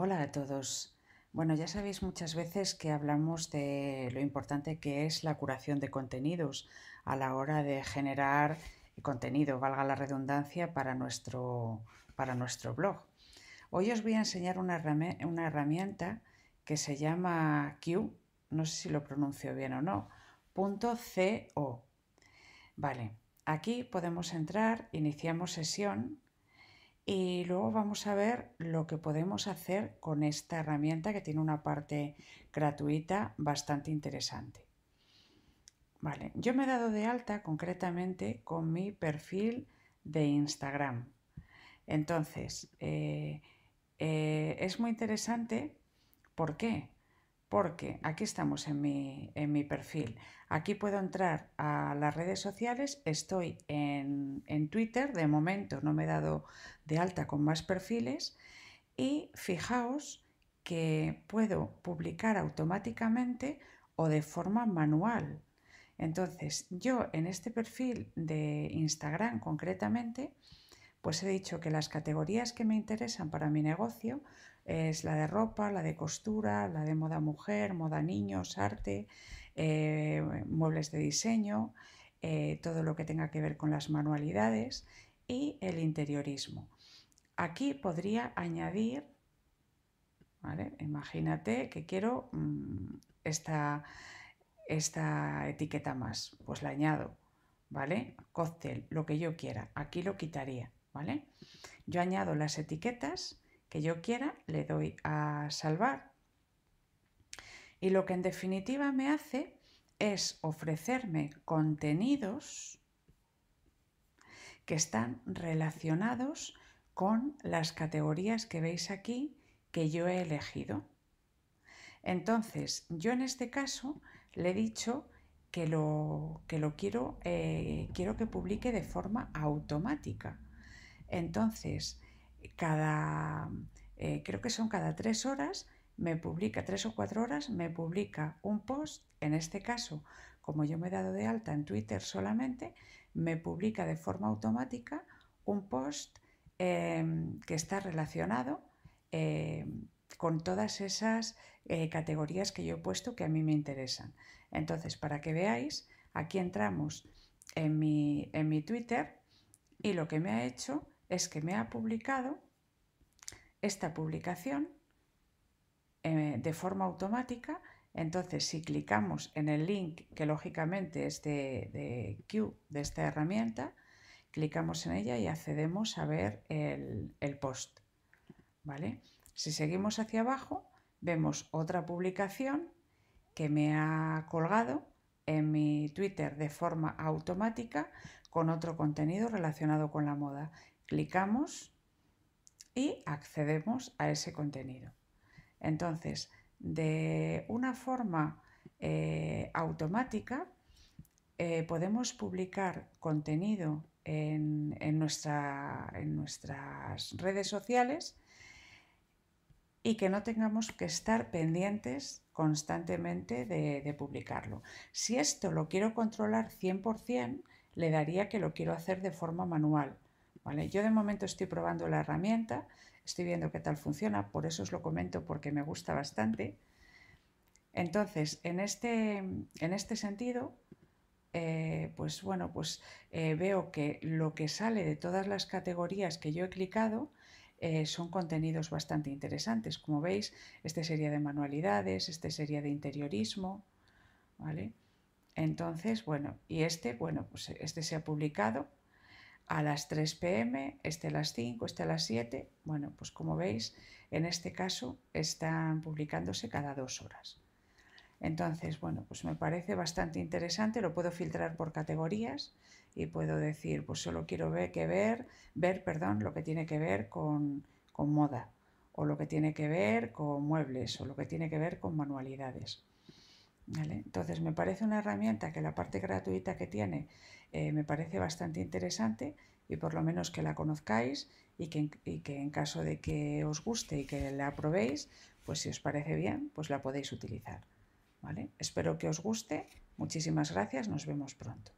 Hola a todos. Bueno, ya sabéis muchas veces que hablamos de lo importante que es la curación de contenidos a la hora de generar contenido, valga la redundancia, para nuestro, para nuestro blog. Hoy os voy a enseñar una, herramienta que se llama Q, no sé si lo pronuncio bien o no, punto .co. Vale, aquí podemos entrar, iniciamos sesión y luego vamos a ver lo que podemos hacer con esta herramienta que tiene una parte gratuita bastante interesante. Vale, yo me he dado de alta concretamente con mi perfil de Instagram. Entonces, eh, eh, es muy interesante. ¿Por qué? porque aquí estamos en mi, perfil. Aquí puedo entrar a las redes sociales, estoy en, en, Twitter, de momento no me he dado de alta con más perfiles y fijaos que puedo publicar automáticamente o de forma manual. Entonces, yo en este perfil de Instagram concretamente, pues he dicho que las categorías que me interesan para mi negocio es la de ropa, la de costura, la de moda mujer, moda niños, arte, eh, muebles de diseño, eh, todo lo que tenga que ver con las manualidades y el interiorismo. Aquí podría añadir, ¿vale? imagínate que quiero mm, esta, esta etiqueta más, pues la añado, ¿vale? Cóctel, lo que yo quiera, aquí lo quitaría, yo añado las etiquetas que yo quiera, le doy a salvar y lo que en definitiva me hace es ofrecerme contenidos que están relacionados con las categorías que veis aquí que yo he elegido. Entonces, yo en este caso le he dicho que lo, quiero, eh, quiero que publique de forma automática. Entonces, cada, eh, creo que son cada tres horas, me publica, tres o cuatro horas, me publica un post, en este caso, como yo me he dado de alta en Twitter solamente, me publica de forma automática un post em, que está relacionado em, con todas esas eh, categorías que yo he puesto que a mí me interesan. Entonces, para que veáis, aquí entramos en mi, en mi Twitter y lo que me ha hecho es que me ha publicado esta publicación eh, de forma automática. Entonces, si clicamos en el link, que lógicamente es de, de Q, de esta herramienta, clicamos en ella y accedemos a ver el, el post. ¿Vale? Si seguimos hacia abajo, vemos otra publicación que me ha colgado en mi Twitter de forma automática con otro contenido relacionado con la moda clicamos y accedemos a ese contenido. Entonces, de una forma eh, automática, eh, podemos publicar contenido en, nuestra, en nuestras redes sociales y que no tengamos que estar pendientes constantemente de, de, publicarlo. Si esto lo quiero controlar 100%, le daría que lo quiero hacer de forma manual. Yo de momento estoy probando la herramienta, estoy viendo qué tal funciona, por eso os lo comento porque me gusta bastante. Entonces, en este, este sentido, eh, pues bueno, pues eh, veo que lo que sale de todas las categorías que yo he clicado eh, son contenidos bastante interesantes. Como veis, este sería de manualidades, este sería de interiorismo, ¿vale? Entonces, bueno, y este, bueno, pues este se ha publicado, a las 3 pm, este a las 5, este a las 7. Bueno, pues como veis, en este caso están publicándose cada dos horas. Entonces, bueno, pues me parece bastante interesante, lo puedo filtrar por categorías y puedo decir, pues solo quiero ver, que ver, ver perdón, lo que tiene que ver con, con moda, o lo que tiene que ver con muebles, o lo que tiene que ver con manualidades. Entonces me parece una herramienta que la parte gratuita que tiene eh, me parece bastante interesante y por lo menos que la conozcáis y que, en caso de que os guste y que la aprobéis pues si os parece bien, pues la podéis utilizar. ¿Vale? Espero que os guste. Muchísimas gracias. Nos vemos pronto.